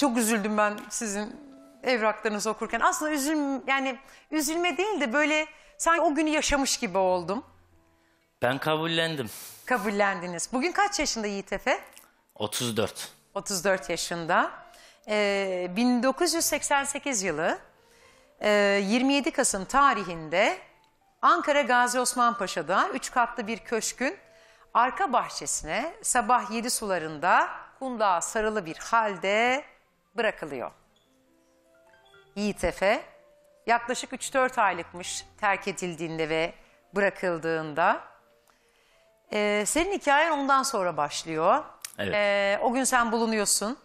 çok üzüldüm ben sizin evraklarınızı okurken. Aslında üzül yani üzülme değil de böyle sanki o günü yaşamış gibi oldum. Ben kabullendim. Kabullendiniz. Bugün kaç yaşında Yiğit Efe? 34. 34 yaşında. Ee, 1988 yılı e, 27 Kasım tarihinde Ankara Gazi Osman Paşa'da 3 katlı bir köşkün arka bahçesine sabah 7 sularında kundağa sarılı bir halde bırakılıyor. Yiğit Efe yaklaşık 3-4 aylıkmış terk edildiğinde ve bırakıldığında. Ee, senin hikayen ondan sonra başlıyor. Evet. Ee, o gün sen bulunuyorsun.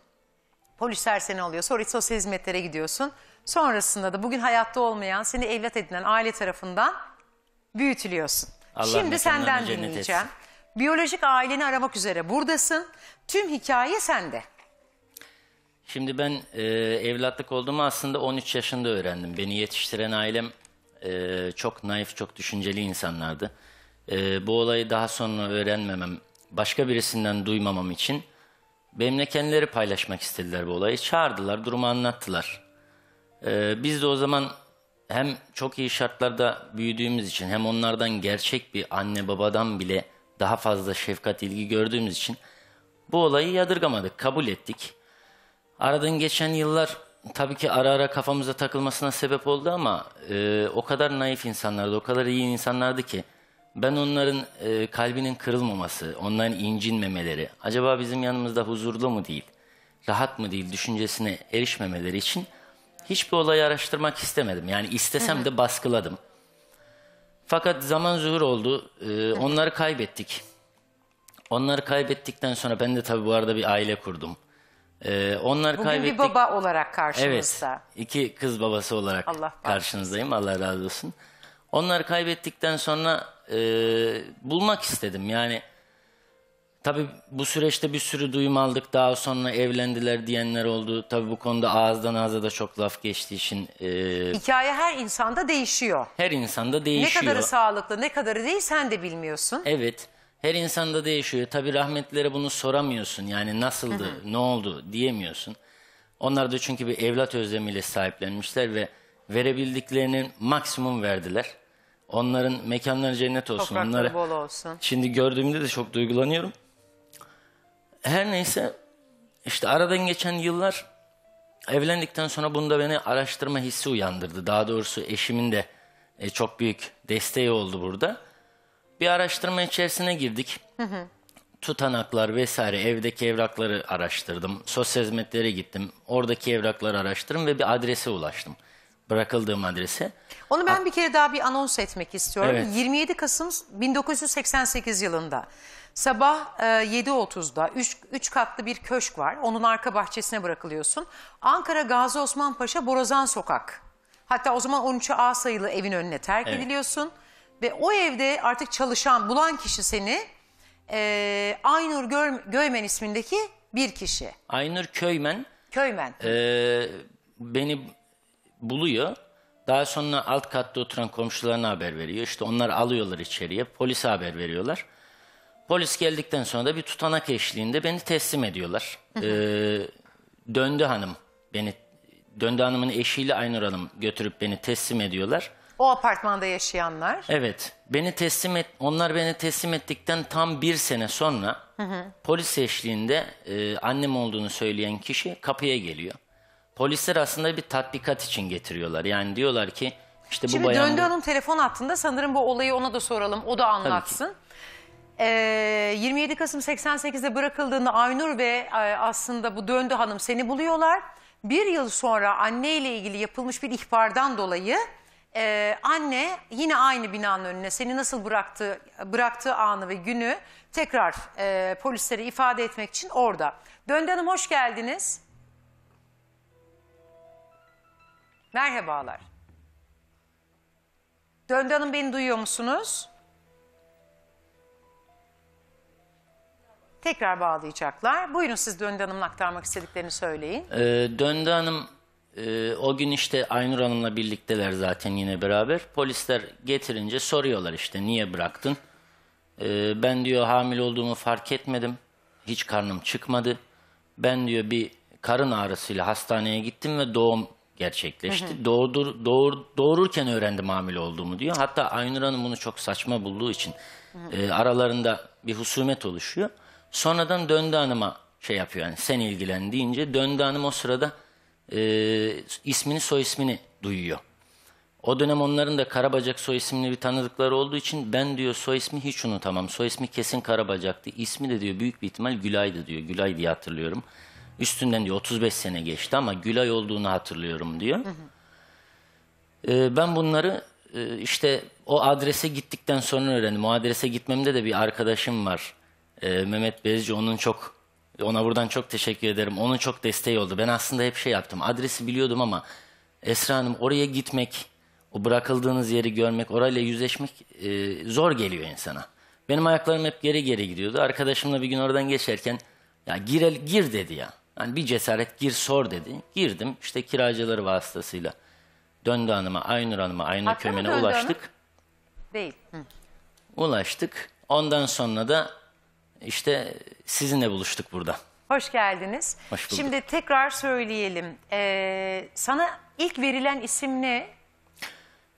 Polisler seni alıyor. Sonra sosyal hizmetlere gidiyorsun. Sonrasında da bugün hayatta olmayan, seni evlat edinen aile tarafından büyütülüyorsun. Allah Şimdi senden dinleyeceğim. Etsin. Biyolojik aileni aramak üzere buradasın. Tüm hikaye sende. Şimdi ben e, evlatlık olduğumu aslında 13 yaşında öğrendim. Beni yetiştiren ailem e, çok naif, çok düşünceli insanlardı. E, bu olayı daha sonra öğrenmemem, başka birisinden duymamam için benimle kendileri paylaşmak istediler bu olayı. Çağırdılar, durumu anlattılar. E, biz de o zaman hem çok iyi şartlarda büyüdüğümüz için hem onlardan gerçek bir anne babadan bile daha fazla şefkat ilgi gördüğümüz için bu olayı yadırgamadık, kabul ettik. Aradığın geçen yıllar tabii ki ara ara kafamıza takılmasına sebep oldu ama e, o kadar naif insanlardı, o kadar iyi insanlardı ki ben onların e, kalbinin kırılmaması, onların incinmemeleri, acaba bizim yanımızda huzurlu mu değil, rahat mı değil düşüncesine erişmemeleri için hiçbir olayı araştırmak istemedim. Yani istesem de baskıladım. Fakat zaman zuhur oldu. E, onları kaybettik. Onları kaybettikten sonra ben de tabii bu arada bir aile kurdum. Ee, onlar Bugün kaybettik. bir baba olarak karşınızda. Evet, karşınızda. iki kız babası olarak Allah karşınızdayım. Allah razı olsun. Onlar kaybettikten sonra e, bulmak istedim. Yani tabii bu süreçte bir sürü duyum aldık. Daha sonra evlendiler diyenler oldu. Tabii bu konuda ağızdan ağza da çok laf geçtiği için e, Hikaye her insanda değişiyor. her insanda değişiyor. Ne kadarı sağlıklı ne kadarı değil sen de bilmiyorsun. Evet. Her insanda değişiyor. Tabii rahmetlilere bunu soramıyorsun. Yani nasıldı, ne oldu diyemiyorsun. Onlar da çünkü bir evlat özlemiyle sahiplenmişler ve verebildiklerinin maksimum verdiler. Onların mekanları cennet olsun. Onlara... bol olsun. Şimdi gördüğümde de çok duygulanıyorum. Her neyse işte aradan geçen yıllar evlendikten sonra bunda beni araştırma hissi uyandırdı. Daha doğrusu eşimin de e, çok büyük desteği oldu burada bir araştırma içerisine girdik. Hı hı. Tutanaklar vesaire evdeki evrakları araştırdım. Sosyal hizmetlere gittim. Oradaki evrakları araştırdım ve bir adrese ulaştım. Bırakıldığım adrese. Onu ben bir kere daha bir anons etmek istiyorum. Evet. 27 Kasım 1988 yılında sabah 7.30'da 3, 3 katlı bir köşk var. Onun arka bahçesine bırakılıyorsun. Ankara Gazi Osman Paşa Borazan Sokak. Hatta o zaman 13A sayılı evin önüne terk evet. ediliyorsun. Ve o evde artık çalışan, bulan kişi seni e, Aynur Göl- Göymen ismindeki bir kişi. Aynur Köymen Köymen. eee, beni buluyor. Daha sonra alt katta oturan komşularına haber veriyor. İşte onlar alıyorlar içeriye. Polise haber veriyorlar. Polis geldikten sonra da bir tutanak eşliğinde beni teslim ediyorlar. Eee, döndü hanım beni Döndü Hanım'ın eşiyle Aynur Hanım götürüp beni teslim ediyorlar. O apartmanda yaşayanlar. Evet. Beni teslim et, onlar beni teslim ettikten tam bir sene sonra polis eşliğinde e, annem olduğunu söyleyen kişi kapıya geliyor. Polisler aslında bir tatbikat için getiriyorlar. Yani diyorlar ki işte bu bayan. Şimdi Döndü Hanım telefon attığında sanırım bu olayı ona da soralım. O da anlatsın. Ee, 27 Kasım 88'de bırakıldığında Aynur ve e, aslında bu Döndü Hanım seni buluyorlar. Bir yıl sonra anneyle ilgili yapılmış bir ihbardan dolayı ee, anne yine aynı binanın önüne seni nasıl bıraktı, bıraktığı anı ve günü tekrar e, polislere ifade etmek için orada. Döndü Hanım hoş geldiniz. Merhabalar. Döndü Hanım beni duyuyor musunuz? Tekrar bağlayacaklar. Buyurun siz Döndü Hanım'ın aktarmak istediklerini söyleyin. Ee, Döndü Hanım ee, o gün işte Aynur Hanım'la birlikteler zaten yine beraber. Polisler getirince soruyorlar işte niye bıraktın? Ee, ben diyor hamile olduğumu fark etmedim. Hiç karnım çıkmadı. Ben diyor bir karın ağrısıyla hastaneye gittim ve doğum gerçekleşti. Hı hı. Doğdur, doğur, doğururken öğrendim hamile olduğumu diyor. Hatta Aynur Hanım bunu çok saçma bulduğu için hı hı. E, aralarında bir husumet oluşuyor. Sonradan döndü hanıma şey yapıyor yani sen ilgilen deyince döndü hanım o sırada e, ismini soy ismini duyuyor. O dönem onların da Karabacak soy isimli bir tanıdıkları olduğu için ben diyor soy ismi hiç unutamam. Soy ismi kesin Karabacak'tı. İsmi de diyor büyük bir ihtimal Gülay'dı diyor. Gülay diye hatırlıyorum. Üstünden diyor 35 sene geçti ama Gülay olduğunu hatırlıyorum diyor. Ee, ben bunları e, işte o adrese gittikten sonra öğrendim. O adrese gitmemde de bir arkadaşım var. Ee, Mehmet Bezci onun çok ona buradan çok teşekkür ederim. Onun çok desteği oldu. Ben aslında hep şey yaptım. Adresi biliyordum ama Esra Hanım oraya gitmek, o bırakıldığınız yeri görmek, orayla yüzleşmek e, zor geliyor insana. Benim ayaklarım hep geri geri gidiyordu. Arkadaşımla bir gün oradan geçerken ya gir, gir dedi ya. Yani bir cesaret gir sor dedi. Girdim işte kiracıları vasıtasıyla. Döndü hanıma, Aynur hanıma, Aynur Haklı mı hanım? ulaştık. Değil. Ulaştık. Ondan sonra da işte sizinle buluştuk burada. Hoş geldiniz. Hoş bulduk. Şimdi tekrar söyleyelim. Ee, sana ilk verilen isim ne?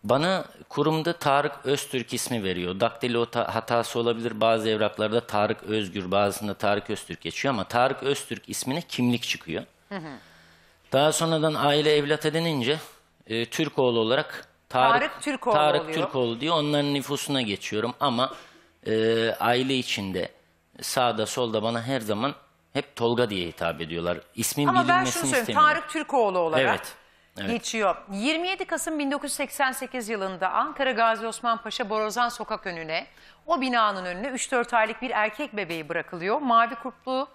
Bana kurumda Tarık Öztürk ismi veriyor. Daktilo hatası olabilir. Bazı evraklarda Tarık Özgür, bazısında Tarık Öztürk geçiyor ama Tarık Öztürk ismine kimlik çıkıyor. Hı hı. Daha sonradan aile evlat edinince e, oğlu olarak Tarık, Tarık Türkoğlu Tarık oluyor. Türkoğlu diye onların nüfusuna geçiyorum ama e, aile içinde sağda solda bana her zaman hep Tolga diye hitap ediyorlar. İsmin Ama bilinmesini ben şunu söyleyeyim Tarık Türkoğlu olarak Evet. evet. geçiyor. 27 Kasım 1988 yılında Ankara Gazi Osman Paşa Borozan Sokak önüne o binanın önüne 3-4 aylık bir erkek bebeği bırakılıyor. Mavi kurtlu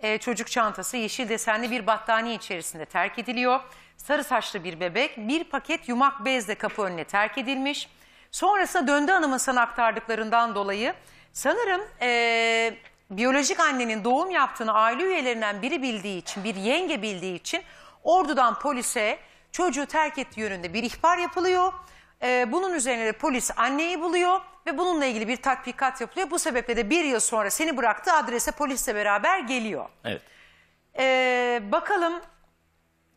e, çocuk çantası yeşil desenli bir battaniye içerisinde terk ediliyor. Sarı saçlı bir bebek bir paket yumak bezle kapı önüne terk edilmiş. Sonrasında Döndü Hanım'ın sana aktardıklarından dolayı Sanırım e, biyolojik annenin doğum yaptığını aile üyelerinden biri bildiği için, bir yenge bildiği için ordudan polise çocuğu terk ettiği yönünde bir ihbar yapılıyor. E, bunun üzerine de polis anneyi buluyor ve bununla ilgili bir tatbikat yapılıyor. Bu sebeple de bir yıl sonra seni bıraktığı adrese polisle beraber geliyor. Evet. E, bakalım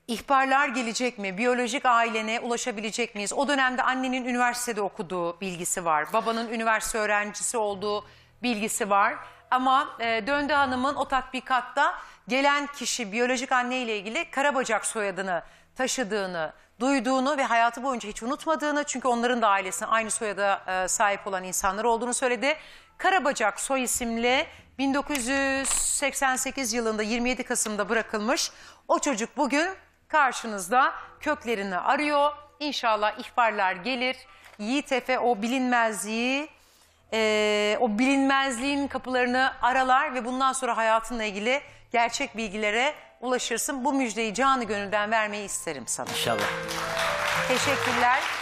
İhbarlar gelecek mi? Biyolojik ailene ulaşabilecek miyiz? O dönemde annenin üniversitede okuduğu bilgisi var. Babanın üniversite öğrencisi olduğu bilgisi var. Ama e, Döndü Hanım'ın o tatbikatta gelen kişi biyolojik anne ile ilgili Karabacak soyadını taşıdığını, duyduğunu ve hayatı boyunca hiç unutmadığını çünkü onların da ailesine aynı soyada e, sahip olan insanlar olduğunu söyledi. Karabacak soy isimli 1988 yılında 27 Kasım'da bırakılmış o çocuk bugün karşınızda köklerini arıyor. İnşallah ihbarlar gelir. Yiğit Efe o bilinmezliği, e, o bilinmezliğin kapılarını aralar ve bundan sonra hayatınla ilgili gerçek bilgilere ulaşırsın. Bu müjdeyi canı gönülden vermeyi isterim sana. İnşallah. Teşekkürler.